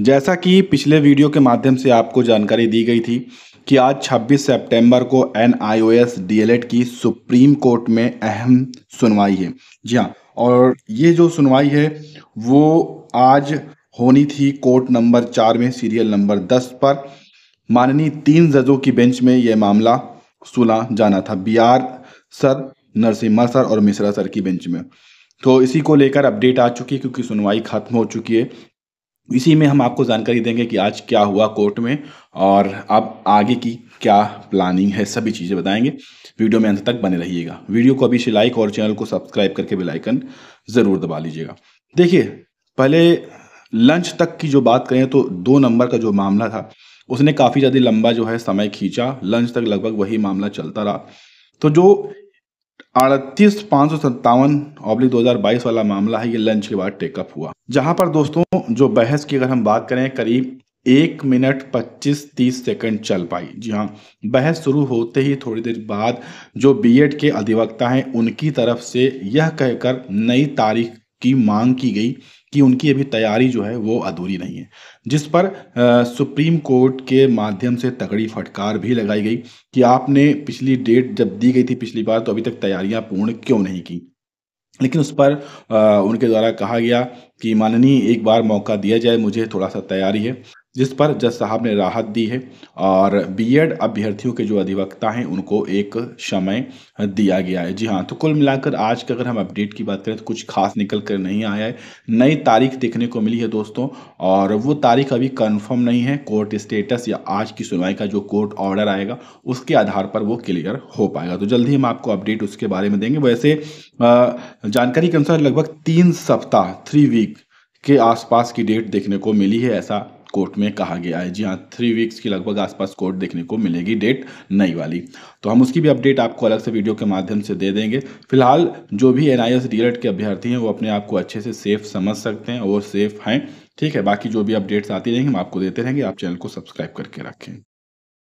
जैसा कि पिछले वीडियो के माध्यम से आपको जानकारी दी गई थी कि आज 26 सितंबर को N I O S D El Ed की सुप्रीम कोर्ट में अहम सुनवाई है जी हाँ और ये जो सुनवाई है वो आज होनी थी कोर्ट नंबर चार में सीरियल नंबर दस पर माननीय तीन जजों की बेंच में यह मामला सुना जाना था B R sir Narasimha sir और मिश्रा सर की बेंच में तो इसी को लेकर अपडेट आ चुकी है क्योंकि सुनवाई खत्म हो चुकी है इसी में हम आपको जानकारी देंगे कि आज क्या हुआ कोर्ट में और अब आगे की क्या प्लानिंग है सभी चीज़ें बताएंगे वीडियो में अंत तक बने रहिएगा वीडियो को अभी से लाइक और चैनल को सब्सक्राइब करके बेल आइकन ज़रूर दबा लीजिएगा देखिए पहले लंच तक की जो बात करें तो दो नंबर का जो मामला था उसने काफ़ी ज़्यादा लंबा जो है समय खींचा लंच तक लगभग वही मामला चलता रहा तो जो अड़तीस पाँच सौ सत्तावन ऑब्लिक दो वाला मामला है ये लंच के बाद टेकअप हुआ जहां पर दोस्तों जो बहस की अगर हम बात करें करीब एक मिनट पच्चीस तीस सेकंड चल पाई जी हाँ बहस शुरू होते ही थोड़ी देर बाद जो बीएड के अधिवक्ता हैं उनकी तरफ से यह कहकर नई तारीख की मांग की गई कि उनकी अभी तैयारी जो है वो अधूरी नहीं है जिस पर आ, सुप्रीम कोर्ट के माध्यम से तगड़ी फटकार भी लगाई गई कि आपने पिछली डेट जब दी गई थी पिछली बार तो अभी तक तैयारियां पूर्ण क्यों नहीं की लेकिन उस पर आ, उनके द्वारा कहा गया कि माननीय एक बार मौका दिया जाए मुझे थोड़ा सा तैयारी है जिस पर जज साहब ने राहत दी है और बीएड अभ्यर्थियों के जो अधिवक्ता हैं उनको एक समय दिया गया है जी हाँ तो कुल मिलाकर आज के अगर हम अपडेट की बात करें तो कुछ खास निकल कर नहीं आया है नई तारीख देखने को मिली है दोस्तों और वो तारीख अभी कंफर्म नहीं है कोर्ट स्टेटस या आज की सुनवाई का जो कोर्ट ऑर्डर आएगा उसके आधार पर वो क्लियर हो पाएगा तो जल्द ही हम आपको अपडेट उसके बारे में देंगे वैसे जानकारी के अनुसार लगभग तीन सप्ताह थ्री वीक के आसपास की डेट देखने को मिली है ऐसा कोर्ट में कहा गया है जी हाँ थ्री वीक्स के लगभग आसपास कोर्ट देखने को मिलेगी डेट नई वाली तो हम उसकी भी अपडेट आपको अलग से वीडियो के माध्यम से दे देंगे फिलहाल जो भी एन आई e के अभ्यर्थी हैं वो अपने आप को अच्छे से सेफ समझ सकते हैं वो सेफ हैं ठीक है बाकी जो भी अपडेट्स आती रहेंगे हम आपको देते रहेंगे आप चैनल को सब्सक्राइब करके रखें